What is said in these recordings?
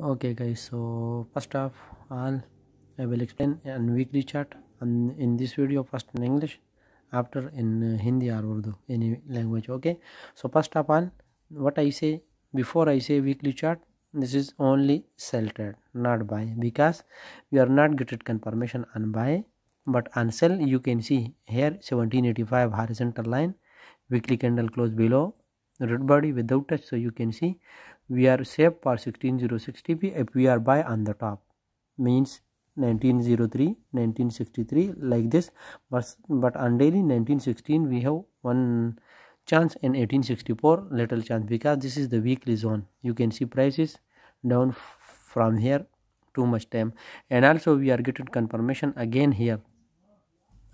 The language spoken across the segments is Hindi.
okay guys so first off all i will explain a weekly chart and in this video first in english after in uh, hindi or urdu any language okay so first of all what i say before i say weekly chart this is only sell trade not buy because we are not getting confirmation on buy but on sell you can see here 1785 horizontal line weekly candle close below red body without touch so you can see we are safe for 16060p if we are buy on the top means 1903 1963 like this but but on daily 1916 we have one chance in 1864 little chance because this is the weekly zone you can see prices down from here too much time and also we are getting confirmation again here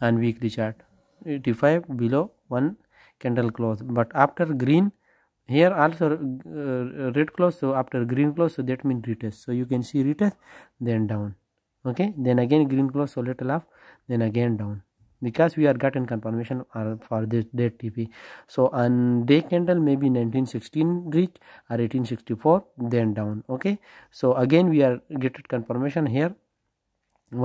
on weekly chart 85 below one candle close but after green here also uh, red close so after green close so that means retest so you can see retest then down okay then again green close so little up then again down because we are gotten confirmation for this day tp so on day candle maybe 1916 reach or 1864 then down okay so again we are get confirmation here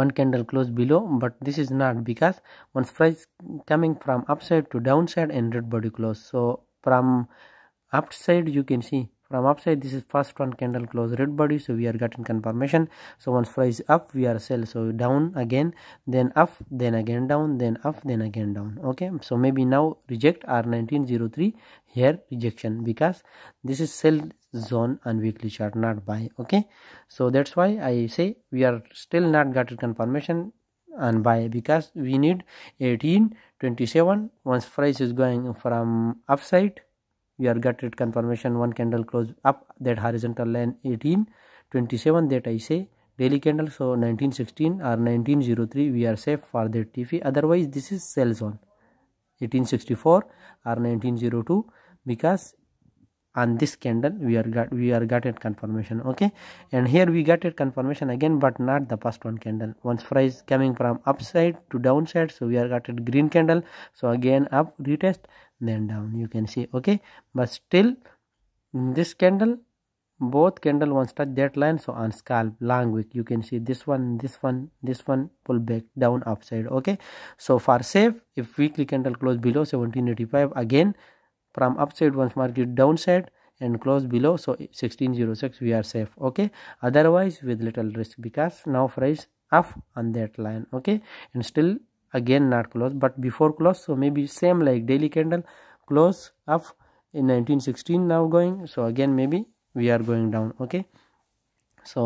one candle close below but this is not because once price coming from upside to downside and red body close so from upside you can see from upside this is first one candle close red body so we are getting confirmation so once price up we are sell so down again then up then again down then up then again down okay so maybe now reject r1903 here rejection because this is sell zone and weekly chart not buy okay so that's why i say we are still not got confirmation and buy because we need 18 27 once price is going from upside we are got it confirmation one candle close up that horizontal line 1827 that i say daily candle so 1916 or 1903 we are safe for that tv otherwise this is sell zone 1864 or 1902 because on this candle we are got we are got it confirmation okay and here we got it confirmation again but not the first one candle once price coming from upside to downside so we are got it green candle so again up retest then down you can see okay but still this candle both candle once touch that line so on scalp long wick you can see this one this one this one pull back down upside okay so for safe if weekly candle close below 1785 again from upside once market downside and close below so 1606 we are safe okay otherwise with little risk because now price up on that line okay and still again not close but before close so maybe same like daily candle close up in 1916 now going so again maybe we are going down okay so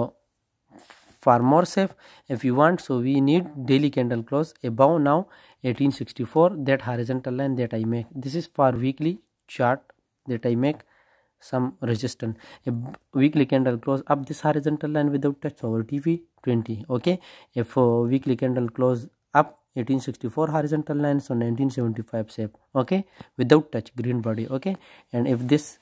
for more safe if you want so we need daily candle close above now 1864 that horizontal line that i make this is for weekly chart that i make some resistance a weekly candle close up this horizontal line without touch over tv 20 okay if uh, weekly candle close 1864 horizontal line so 1975 shape okay without touch green body okay and if this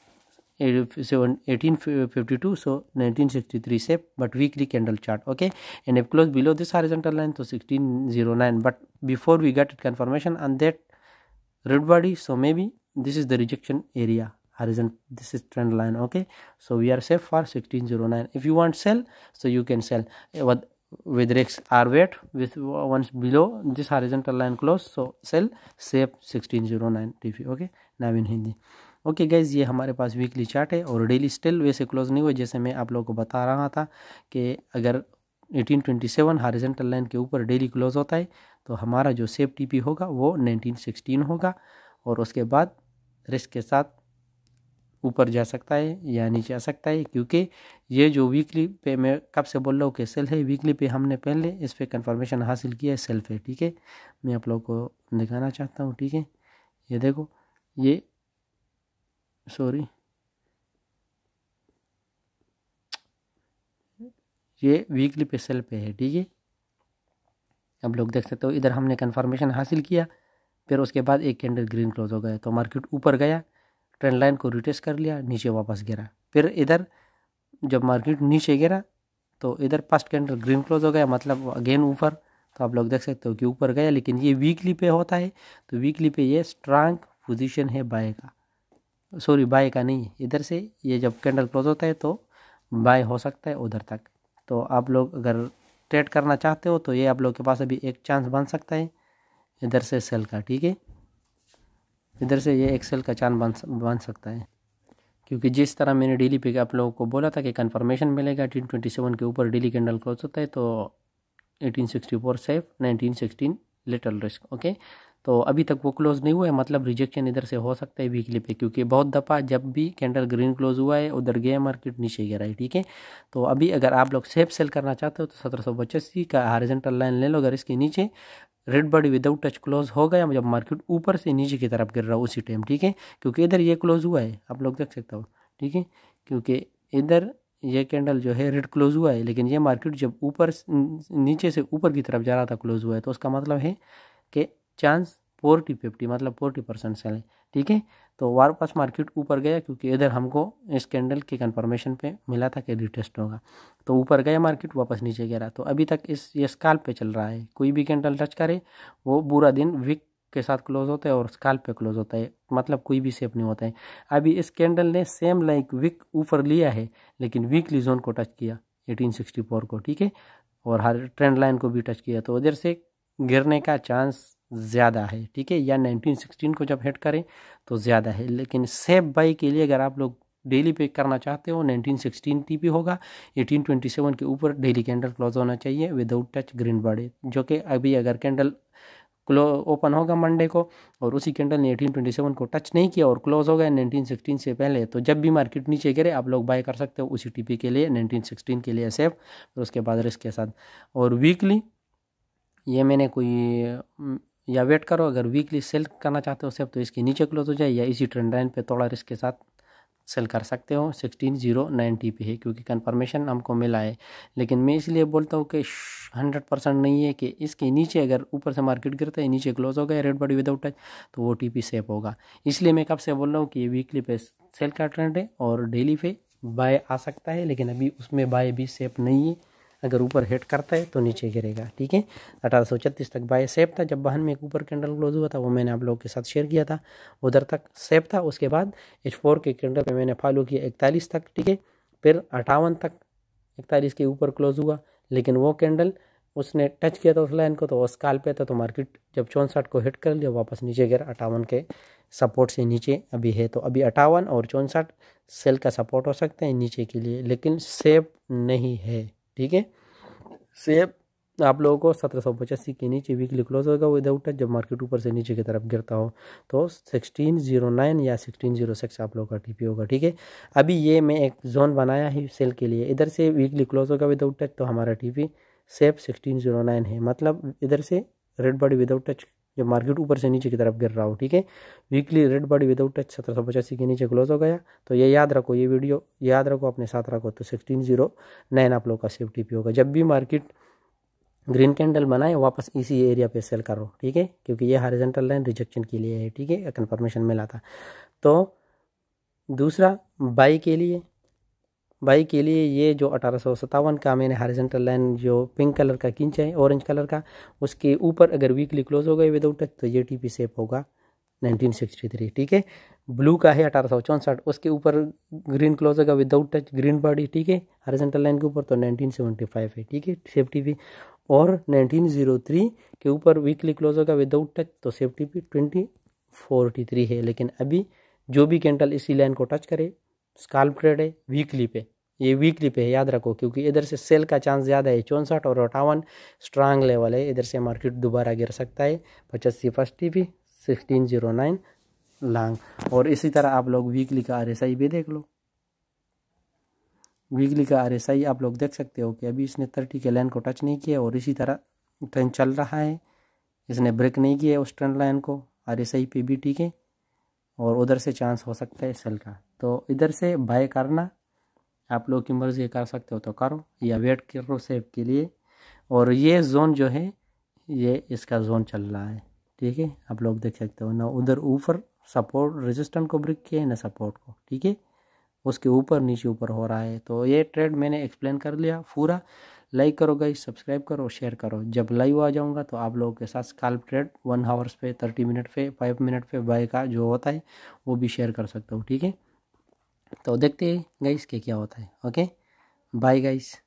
1852 so 1963 shape but weekly candle chart okay and if close below this horizontal line so 1609 but before we got confirmation on that red body so maybe this is the rejection area horizon this is trend line okay so we are safe for 1609 if you want sell so you can sell what with ricks are below with once below this horizontal line close so zero nine 1609 TP okay now in Hindi okay okay guys ये हमारे पास वीकली चार्ट है और डेली स्टिल वैसे क्लोज नहीं हुआ जैसे मैं आप लोगों को बता रहा था कि अगर 1827 हॉरिजेंटल लाइन के ऊपर डेली क्लोज होता है तो हमारा जो सेफ टीपी होगा वो 1916 होगा और उसके बाद रिस्क के साथ ऊपर जा सकता है या नीचे आ सकता है क्योंकि ये जो वीकली पे मैं कब से बोल रहा हूँ कि सेल है वीकली पे हमने पहले इस पर कन्फर्मेशन हासिल किया है सेल पे ठीक है मैं आप लोग को दिखाना चाहता हूँ ठीक है ये देखो ये सॉरी ये वीकली पे सेल पे है ठीक है अब लोग देख सकते हो इधर हमने कन्फर्मेशन हासिल किया फिर उसके बाद एक कैंडल ग्रीन क्लोज हो गया तो मार्केट ऊपर गया ट्रेंड लाइन को रिटेस कर लिया नीचे वापस गिरा फिर इधर जब मार्केट नीचे गिरा तो इधर फर्स्ट कैंडल ग्रीन क्लोज हो गया मतलब अगेन ऊपर तो आप लोग देख सकते हो कि ऊपर गया लेकिन ये वीकली पे होता है तो वीकली पे ये स्ट्रांग पोजीशन है बाय का सॉरी बाय का नहीं इधर से ये जब कैंडल क्लोज होता है तो बाय हो सकता है उधर तक तो आप लोग अगर ट्रेड करना चाहते हो तो ये आप लोग के पास अभी एक चांस बन सकता है इधर से सेल का ठीक है इधर से ये एक्सेल का चांद बन बन सकता है क्योंकि जिस तरह मैंने डेली पे आप लोगों को बोला था कि कंफर्मेशन मिलेगा एटीन ट्वेंटी सेवन के ऊपर डेली कैंडल क्लोज होता है तो eighteen sixty four safe nineteen sixteen little risk okay तो अभी तक वो क्लोज नहीं हुआ है मतलब रिजेक्शन इधर से हो सकता है वीकली पे क्योंकि बहुत दफ़ा जब भी कैंडल ग्रीन क्लोज हुआ है उधर गया मार्केट नीचे गया रहा है ठीक है तो अभी अगर आप लोग सेफ सेल करना चाहते हो तो सत्रह सौ पचासी का हॉरिजेंटल लाइन ले लो अगर इसके नीचे red body without touch close हो गया जब मार्केट ऊपर से नीचे की तरफ गिर रहा उसी टाइम ठीक है क्योंकि इधर ये क्लोज हुआ है आप लोग देख सकते हो ठीक है क्योंकि इधर ये कैंडल जो है रेड क्लोज हुआ है लेकिन ये मार्केट जब ऊपर नीचे से ऊपर की तरफ जा रहा था क्लोज हुआ है तो उसका मतलब है कि चांस फोर्टी फिफ्टी मतलब फोर्टी परसेंट सेल है ठीक है तो वापस मार्केट ऊपर गया क्योंकि इधर हमको इस कैंडल के कन्फर्मेशन पे मिला था कि रिटेस्ट होगा तो ऊपर गया मार्केट वापस नीचे गिरा तो अभी तक इस ये स्काल पे चल रहा है कोई भी कैंडल टच करे वो बुरा दिन वीक के साथ क्लोज होता है और स्काल पे क्लोज होता है मतलब कोई भी सेफ नहीं होता है अभी इस कैंडल ने सेम लाइक वीक ऊपर लिया है लेकिन वीकली जोन को टच किया एटीन को ठीक है और हर ट्रेंड लाइन को भी टच किया तो उधर से गिरने का चांस ज़्यादा है ठीक है या 1916 को जब हेड करें तो ज़्यादा है लेकिन सेफ बाई के लिए अगर आप लोग डेली पे करना चाहते हो 1916 टी पी होगा 1827 के ऊपर डेली कैंडल क्लोज होना चाहिए विदाउट टच ग्रीन बर्ड जो कि अभी अगर कैंडल क्लो ओपन होगा मंडे को और उसी कैंडल ने 1827 को टच नहीं किया और क्लोज हो गया 1916 से पहले तो जब भी मार्केट नीचे गिरे आप लोग बाय कर सकते हो उसी टीपी के लिए 1916 के लिए सेफ और उसके बाद रिस्क के साथ और वीकली ये मैंने कोई या वेट करो अगर वीकली सेल करना चाहते हो सेब तो इसके नीचे क्लोज हो जाए या इसी ट्रेंड लाइन पे थोड़ा रिस्क के साथ सेल कर सकते हो सिक्सटीन जीरो नाइन्टी पे है क्योंकि कंफर्मेशन हमको मिला है लेकिन मैं इसलिए बोलता हूँ कि हंड्रेड परसेंट नहीं है कि इसके नीचे अगर ऊपर से मार्केट गिरता है नीचे क्लोज हो गया रेड बॉडी विदाउट टच तो वो टी सेफ होगा इसलिए मैं कब से बोल रहा हूँ कि ये वीकली पे सेल का ट्रेंड है और डेली पे बाय आ सकता है लेकिन अभी उसमें बाय भी सेफ नहीं है अगर ऊपर हिट करता है तो नीचे गिरेगा ठीक है अठारह सौ छत्तीस तक बाय सेफ था जब बहन में एक ऊपर कैंडल क्लोज हुआ था वो मैंने आप लोगों के साथ शेयर किया था उधर तक सेफ था उसके बाद एच फोर के कैंडल पर मैंने फॉलो किया इकतालीस तक ठीक है फिर अट्ठावन तक इकतालीस के ऊपर क्लोज हुआ लेकिन वो कैंडल उसने टच किया था उस लाइन को तो उस काल पे था तो मार्केट जब चौंसठ को हिट कर लिया वापस नीचे गिर अट्ठावन के सपोर्ट से नीचे अभी है तो अभी अट्ठावन और चौंसठ सेल का सपोर्ट हो सकता है नीचे के लिए लेकिन सेफ नहीं है ठीक है सेब आप लोगों को सत्रह सौ पचासी के नीचे वीकली क्लोज होगा विदाउट टच जब मार्केट ऊपर से नीचे की तरफ गिरता हो तो सिक्सटीन जीरो नाइन या सिक्सटीन जीरो सिक्स आप लोगों का टीपी होगा ठीक है अभी ये मैं एक जोन बनाया है सेल के लिए इधर से वीकली क्लोज होगा विदाउट टच तो हमारा TP safe sixteen zero nine है मतलब इधर से रेड बॉडी विदाउट टच जब मार्केट ऊपर से नीचे की तरफ गिर रहा हो ठीक है weekly red body without touch सत्रह सौ पचासी के नीचे क्लोज हो गया तो ये याद रखो ये वीडियो याद रखो अपने साथ रखो तो सिक्सटीन जीरो नाइन आप लोग का सेफ्टी पी होगा जब भी मार्केट ग्रीन कैंडल बनाए वापस इसी एरिया पे सेल करो ठीक है क्योंकि ये हारिजेंटल लाइन रिजेक्शन के लिए है ठीक है कन्फर्मेशन मिला था तो दूसरा बाई के लिए भाई के लिए ये जो अठारह का मैंने हॉरिजेंटल लाइन जो पिंक कलर का खींचा है ऑरेंज कलर का उसके ऊपर अगर वीकली क्लोज हो गए विदाउट टच तो ये टी पी सेप होगा 1963 ठीक है ब्लू का है अठारह उसके ऊपर ग्रीन क्लोज होगा विदाउट टच ग्रीन बॉडी ठीक है हॉरिजेंटल लाइन के ऊपर तो 1975 है ठीक है सेफ्टी भी और 1903 के ऊपर वीकली क्लोज होगा विदाउट टच तो सेफ्टी भी ट्वेंटी है लेकिन अभी जो भी कैंडल इसी लाइन को टच करे स्काल्प ट्रेड है वीकली पे ये वीकली पे है याद रखो क्योंकि इधर से सेल का चांस ज़्यादा है चौंसठ और अट्ठावन स्ट्रांग लेवल है इधर से मार्केट दोबारा गिर सकता है पचासी फर्स्टी भी सिक्सटीन जीरो नाइन लॉन्ग और इसी तरह आप लोग वीकली का आर भी देख लो वीकली का आर आप लोग देख सकते हो कि अभी इसने थर्टी के लाइन को टच नहीं किया और इसी तरह ट्रेंड चल रहा है इसने ब्रेक नहीं किया उस ट्रेंड लाइन को आर पे भी ठीक है और उधर से चांस हो सकता है सेल का तो इधर से बाय करना आप लोग की मर्ज़ी कर सकते हो तो करो या वेट करो सेफ के लिए और ये जोन जो है ये इसका जोन चल रहा है ठीक है आप लोग देख सकते हो ना उधर ऊपर सपोर्ट रेजिस्टेंट को ब्रिक किया है ना सपोर्ट को ठीक है उसके ऊपर नीचे ऊपर हो रहा है तो ये ट्रेड मैंने एक्सप्लेन कर लिया पूरा लाइक करो गाइस सब्सक्राइब करो शेयर करो जब लाइव आ जाऊँगा तो आप लोगों के साथ स्काल्प ट्रेड वन हावर्स पे थर्टी मिनट पे फाइव मिनट पे बाय का जो होता है वो भी शेयर कर सकता हूँ ठीक है तो देखते हैं गाइस के क्या होता है ओके बाय गाइस